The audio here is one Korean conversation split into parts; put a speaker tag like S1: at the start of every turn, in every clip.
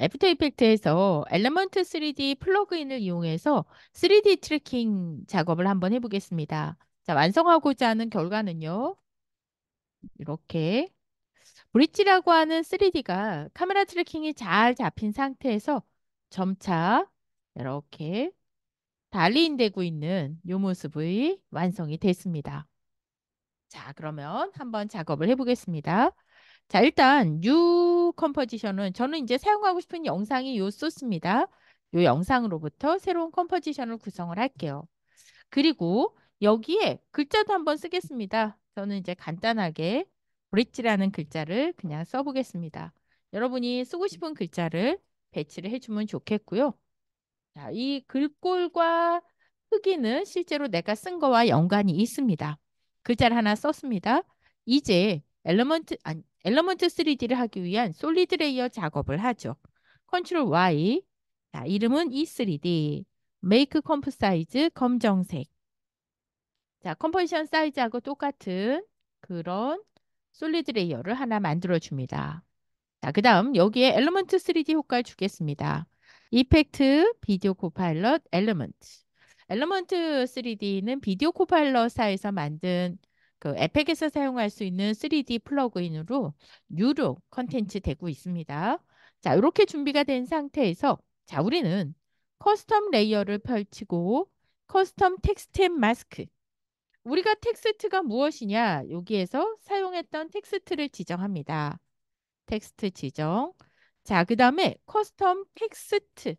S1: 애프터 이펙트에서 엘레먼트 3D 플러그인을 이용해서 3D 트래킹 작업을 한번 해보겠습니다. 자, 완성하고자 하는 결과는요. 이렇게 브릿지라고 하는 3D가 카메라 트래킹이 잘 잡힌 상태에서 점차 이렇게 달리인되고 있는 이 모습의 완성이 됐습니다. 자, 그러면 한번 작업을 해보겠습니다. 자, 일단 뉴 컴포지션은 저는 이제 사용하고 싶은 영상이 요 소스입니다. 요 영상으로부터 새로운 컴포지션을 구성을 할게요. 그리고 여기에 글자도 한번 쓰겠습니다. 저는 이제 간단하게 브릿지라는 글자를 그냥 써보겠습니다. 여러분이 쓰고 싶은 글자를 배치를 해주면 좋겠고요. 자, 이 글꼴과 크기는 실제로 내가 쓴 거와 연관이 있습니다. 글자를 하나 썼습니다. 이제 엘리먼트 아니 엘러먼트 3D를 하기 위한 솔리드 레이어 작업을 하죠. 컨트롤 Y, 자, 이름은 E3D, 메이크 컴프 사이즈 검정색. 자, 컴포지션 사이즈하고 똑같은 그런 솔리드 레이어를 하나 만들어줍니다. 자, 그 다음 여기에 엘러먼트 3D 효과를 주겠습니다. 이펙트, 비디오 코파일럿, 엘러먼트. 엘러먼트 3D는 비디오 코파일럿사에서 만든 그 에펙에서 사용할 수 있는 3D 플러그인으로 유료 컨텐츠 되고 있습니다. 자, 이렇게 준비가 된 상태에서 자, 우리는 커스텀 레이어를 펼치고 커스텀 텍스트 앤 마스크 우리가 텍스트가 무엇이냐 여기에서 사용했던 텍스트를 지정합니다. 텍스트 지정 자, 그 다음에 커스텀 텍스트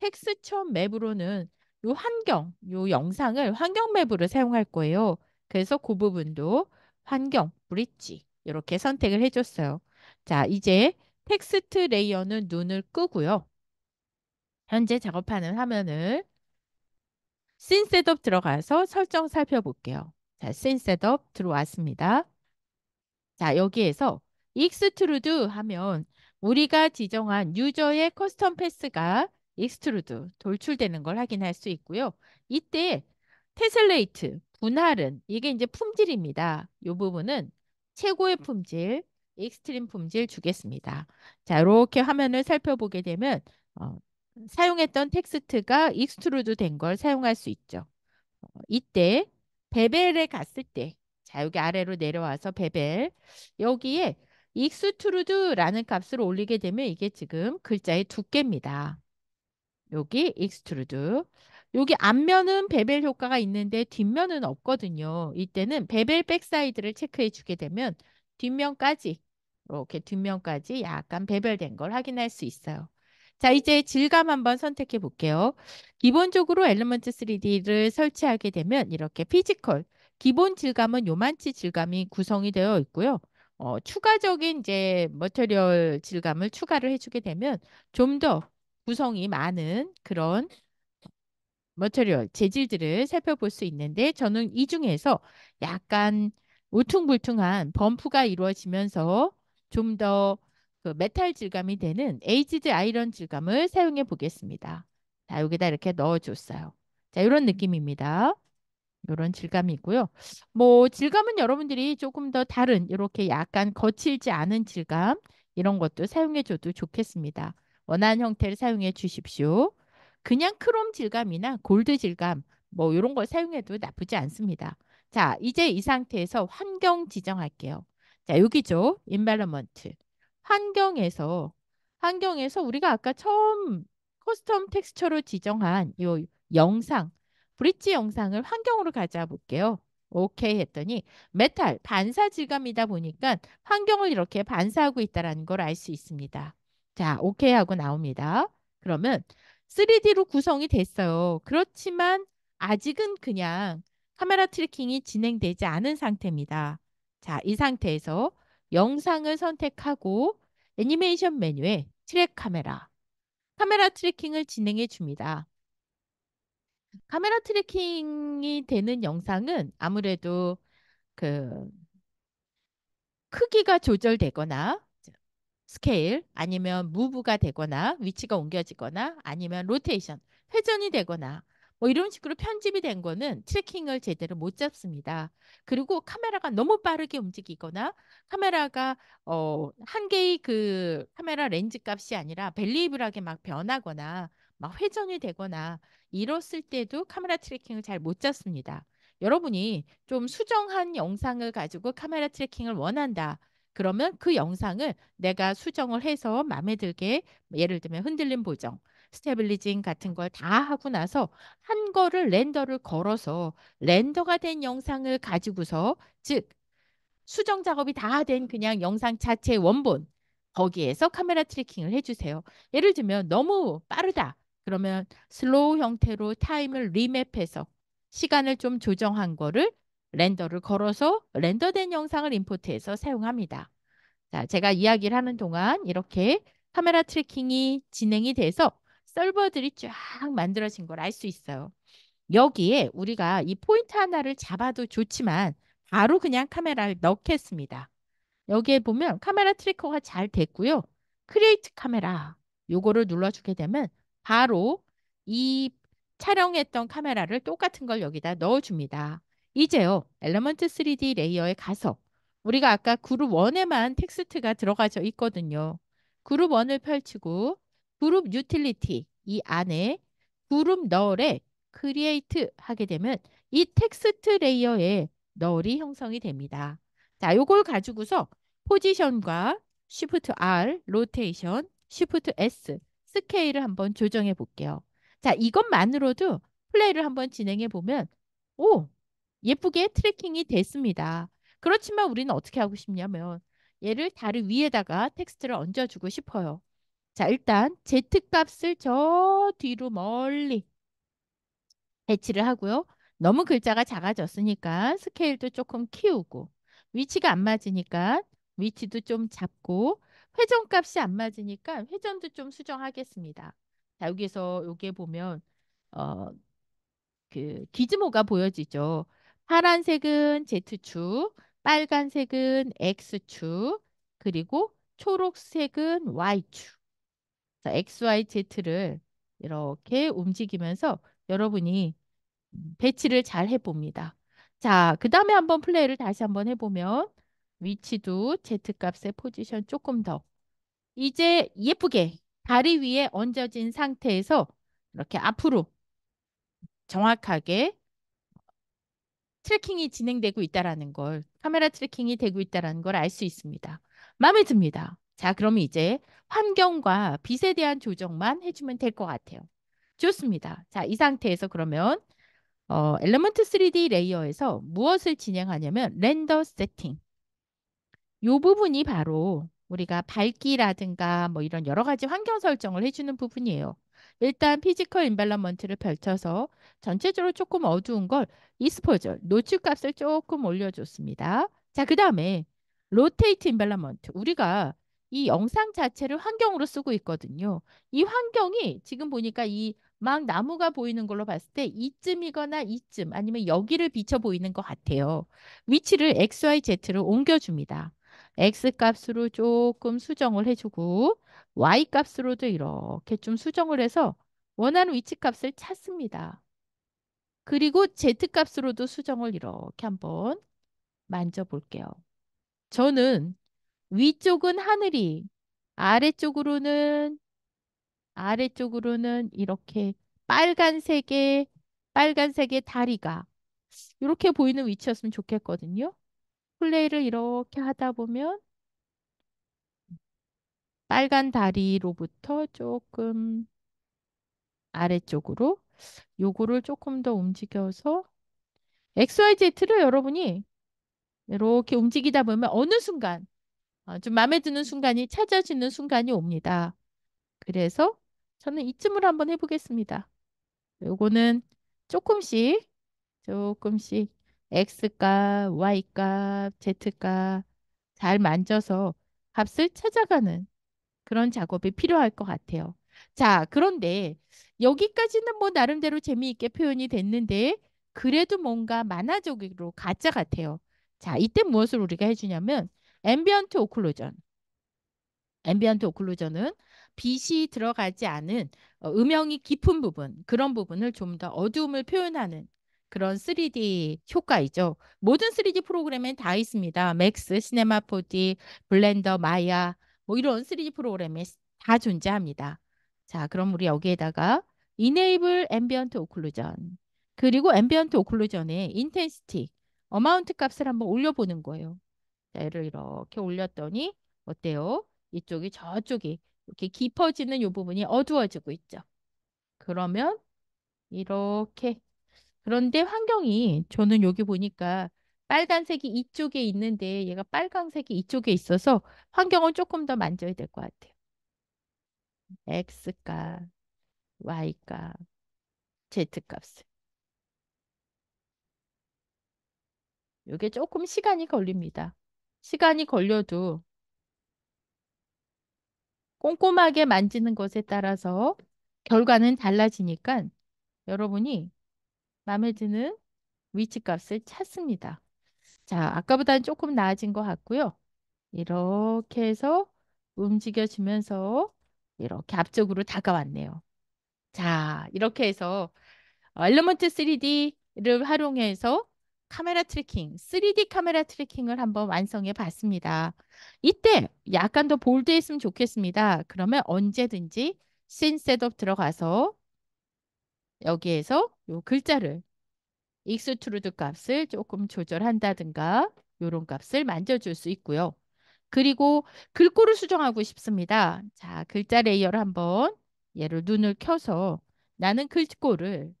S1: 텍스처 맵으로는 요 환경, 요 영상을 환경 맵으로 사용할 거예요. 그래서 그 부분도 환경, 브릿지 이렇게 선택을 해줬어요. 자, 이제 텍스트 레이어는 눈을 끄고요. 현재 작업하는 화면을 씬 셋업 들어가서 설정 살펴볼게요. 자, 씬 셋업 들어왔습니다. 자, 여기에서 익스트루드 하면 우리가 지정한 유저의 커스텀 패스가 익스트루드 돌출되는 걸 확인할 수 있고요. 이때 테슬레이트 분할은 이게 이제 품질입니다. 이 부분은 최고의 음. 품질, 익스트림 품질 주겠습니다. 자, 이렇게 화면을 살펴보게 되면 어, 사용했던 텍스트가 익스트루드 된 걸 사용할 수 있죠. 어, 이때 베벨에 갔을 때, 자 여기 아래로 내려와서 베벨 여기에 익스트루드라는 값을 올리게 되면 이게 지금 글자의 두께입니다. 여기 익스트루드 여기 앞면은 베벨 효과가 있는데 뒷면은 없거든요. 이때는 베벨 백사이드를 체크해 주게 되면 뒷면까지 이렇게 뒷면까지 약간 베벨된 걸 확인할 수 있어요. 자, 이제 질감 한번 선택해 볼게요. 기본적으로 엘리먼트 3D를 설치하게 되면 이렇게 피지컬, 기본 질감은 요만치 질감이 구성이 되어 있고요. 어, 추가적인 이제 머테리얼 질감을 추가를 해주게 되면 좀 더 구성이 많은 그런 머테리얼, 재질들을 살펴볼 수 있는데 저는 이 중에서 약간 울퉁불퉁한 범프가 이루어지면서 좀더 그 메탈 질감이 되는 에이지드 아이런 질감을 사용해 보겠습니다. 자, 여기다 이렇게 넣어줬어요. 자, 이런 느낌입니다. 이런 질감이고요. 뭐 질감은 여러분들이 조금 더 다른 이렇게 약간 거칠지 않은 질감 이런 것도 사용해줘도 좋겠습니다. 원하는 형태를 사용해 주십시오. 그냥 크롬 질감이나 골드 질감 뭐 이런 걸 사용해도 나쁘지 않습니다. 자, 이제 이 상태에서 환경 지정할게요. 자, 여기죠. 인발러먼트. 환경에서 환경에서 우리가 아까 처음 커스텀 텍스처로 지정한 이 영상, 브릿지 영상을 환경으로 가져와 볼게요. 오케이 했더니 메탈 반사 질감이다 보니까 환경을 이렇게 반사하고 있다는걸 알 수 있습니다. 자, 오케이 하고 나옵니다. 그러면 3D로 구성이 됐어요. 그렇지만 아직은 그냥 카메라 트래킹이 진행되지 않은 상태입니다. 자, 이 상태에서 영상을 선택하고 애니메이션 메뉴에 트랙 카메라, 카메라 트래킹을 진행해 줍니다. 카메라 트래킹이 되는 영상은 아무래도 그 크기가 조절되거나 스케일 아니면 무브가 되거나 위치가 옮겨지거나 아니면 로테이션 회전이 되거나 뭐 이런 식으로 편집이 된 거는 트래킹을 제대로 못 잡습니다. 그리고 카메라가 너무 빠르게 움직이거나 카메라가 어 한 개의 그 카메라 렌즈 값이 아니라 벨리블하게 막 변하거나 막 회전이 되거나 이랬을 때도 카메라 트래킹을 잘 못 잡습니다. 여러분이 좀 수정한 영상을 가지고 카메라 트래킹을 원한다. 그러면 그 영상을 내가 수정을 해서 마음에 들게 예를 들면 흔들림 보정, 스테빌리징 같은 걸 다 하고 나서 한 거를 렌더를 걸어서 렌더가 된 영상을 가지고서 즉 수정 작업이 다 된 그냥 영상 자체의 원본 거기에서 카메라 트래킹을 해주세요. 예를 들면 너무 빠르다. 그러면 슬로우 형태로 타임을 리맵해서 시간을 좀 조정한 거를 렌더를 걸어서 렌더된 영상을 임포트해서 사용합니다. 자, 제가 이야기를 하는 동안 이렇게 카메라 트래킹이 진행이 돼서 서버들이 쫙 만들어진 걸 알 수 있어요. 여기에 우리가 이 포인트 하나를 잡아도 좋지만 바로 그냥 카메라를 넣겠습니다. 여기에 보면 카메라 트래커가 잘 됐고요. 크리에이트 카메라 요거를 눌러주게 되면 바로 이 촬영했던 카메라를 똑같은 걸 여기다 넣어줍니다. 이제요, 엘레먼트 3D 레이어에 가서 우리가 아까 그룹 1에만 텍스트가 들어가져 있거든요. 그룹 1을 펼치고 그룹 유틸리티 이 안에 그룹 널에 크리에이트 하게 되면 이 텍스트 레이어에 널이 형성이 됩니다. 자, 요걸 가지고서 포지션과 Shift R, 로테이션, Shift S, 스케일을 한번 조정해 볼게요. 자, 이것만으로도 플레이를 한번 진행해 보면 오, 예쁘게 트래킹이 됐습니다. 그렇지만 우리는 어떻게 하고 싶냐면 얘를 다리 위에다가 텍스트를 얹어주고 싶어요. 자, 일단 Z값을 저 뒤로 멀리 배치를 하고요. 너무 글자가 작아졌으니까 스케일도 조금 키우고 위치가 안 맞으니까 위치도 좀 잡고 회전값이 안 맞으니까 회전도 좀 수정하겠습니다. 자, 여기서 여기 보면 어, 그 기즈모가 보여지죠. 파란색은 Z축, 빨간색은 X축, 그리고 초록색은 Y축. XYZ를 이렇게 움직이면서 여러분이 배치를 잘 해봅니다. 자, 그 다음에 한번 플레이를 다시 한번 해보면 위치도 Z값의 포지션 조금 더 이제 예쁘게 다리 위에 얹어진 상태에서 이렇게 앞으로 정확하게 트래킹이 진행되고 있다라는 걸 카메라 트래킹이 되고 있다라는 걸 알 수 있습니다. 마음에 듭니다. 자, 그럼 이제 환경과 빛에 대한 조정만 해주면 될 것 같아요. 좋습니다. 자, 이 상태에서 그러면 어, 엘레먼트 3D 레이어에서 무엇을 진행하냐면 렌더 세팅. 요 부분이 바로 우리가 밝기라든가 뭐 이런 여러 가지 환경 설정을 해주는 부분이에요. 일단 피지컬 임발란먼트를 펼쳐서 전체적으로 조금 어두운 걸 이스포절, 노출 값을 조금 올려줬습니다. 자, 그 다음에 로테이트 임발란먼트. 우리가 이 영상 자체를 환경으로 쓰고 있거든요. 이 환경이 지금 보니까 이 막 나무가 보이는 걸로 봤을 때 이쯤이거나 이쯤 아니면 여기를 비춰 보이는 것 같아요. 위치를 XYZ로 옮겨줍니다. X값으로 조금 수정을 해주고 y값으로도 이렇게 좀 수정을 해서 원하는 위치값을 찾습니다. 그리고 z값으로도 수정을 이렇게 한번 만져볼게요. 저는 위쪽은 하늘이 아래쪽으로는 아래쪽으로는 이렇게 빨간색의 빨간색의 다리가 이렇게 보이는 위치였으면 좋겠거든요. 플레이를 이렇게 하다 보면 빨간 다리로부터 조금 아래쪽으로 요거를 조금 더 움직여서 XYZ를 여러분이 이렇게 움직이다 보면 어느 순간 어, 좀 마음에 드는 순간이 찾아지는 순간이 옵니다. 그래서 저는 이쯤으로 한번 해보겠습니다. 요거는 조금씩 조금씩 X값, Y값, Z값 잘 만져서 값을 찾아가는 그런 작업이 필요할 것 같아요. 자, 그런데 여기까지는 뭐 나름대로 재미있게 표현이 됐는데 그래도 뭔가 만화적으로 가짜 같아요. 자, 이때 무엇을 우리가 해주냐면 앰비언트 오클루전. 앰비언트 오클루전은 빛이 들어가지 않은 어, 음영이 깊은 부분, 그런 부분을 좀 더 어두움을 표현하는 그런 3D 효과이죠. 모든 3D 프로그램엔 다 있습니다. 맥스, 시네마 4D, 블렌더, 마야, 뭐 이런 3D 프로그램에 다 존재합니다. 자, 그럼 우리 여기에다가 enable ambient occlusion 그리고 ambient occlusion의 intensity, amount 값을 한번 올려보는 거예요. 자, 얘를 이렇게 올렸더니 어때요? 이쪽이 저쪽이 이렇게 깊어지는 이 부분이 어두워지고 있죠. 그러면 이렇게 그런데 환경이 저는 여기 보니까 빨간색이 이쪽에 있는데 얘가 빨간색이 이쪽에 있어서 환경을 조금 더 만져야 될 것 같아요. X값, Y값, Z값을. 이게 조금 시간이 걸립니다. 시간이 걸려도 꼼꼼하게 만지는 것에 따라서 결과는 달라지니까 여러분이 마음에 드는 위치값을 찾습니다. 자, 아까보다는 조금 나아진 것 같고요. 이렇게 해서 움직여주면서 이렇게 앞쪽으로 다가왔네요. 자, 이렇게 해서 엘러먼트 3D를 활용해서 카메라 트래킹, 3D 카메라 트래킹을 한번 완성해 봤습니다. 이때 약간 더 볼드했으면 좋겠습니다. 그러면 언제든지 신 셋업 들어가서 여기에서 요 글자를 익스트루드 값을 조금 조절한다든가 이런 값을 만져줄 수 있고요. 그리고 글꼴을 수정하고 싶습니다. 자, 글자 레이어를 한번 얘를 눈을 켜서 나는 글꼴을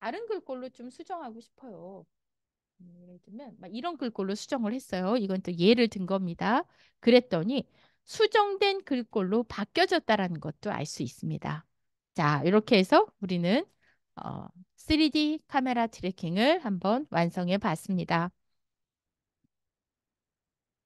S1: 다른 글꼴로 좀 수정하고 싶어요. 예를 들면 막 이런 글꼴로 수정을 했어요. 이건 또 예를 든 겁니다. 그랬더니 수정된 글꼴로 바뀌어졌다라는 것도 알 수 있습니다. 자, 이렇게 해서 우리는 어, 3D 카메라 트래킹을 한번 완성해 봤습니다.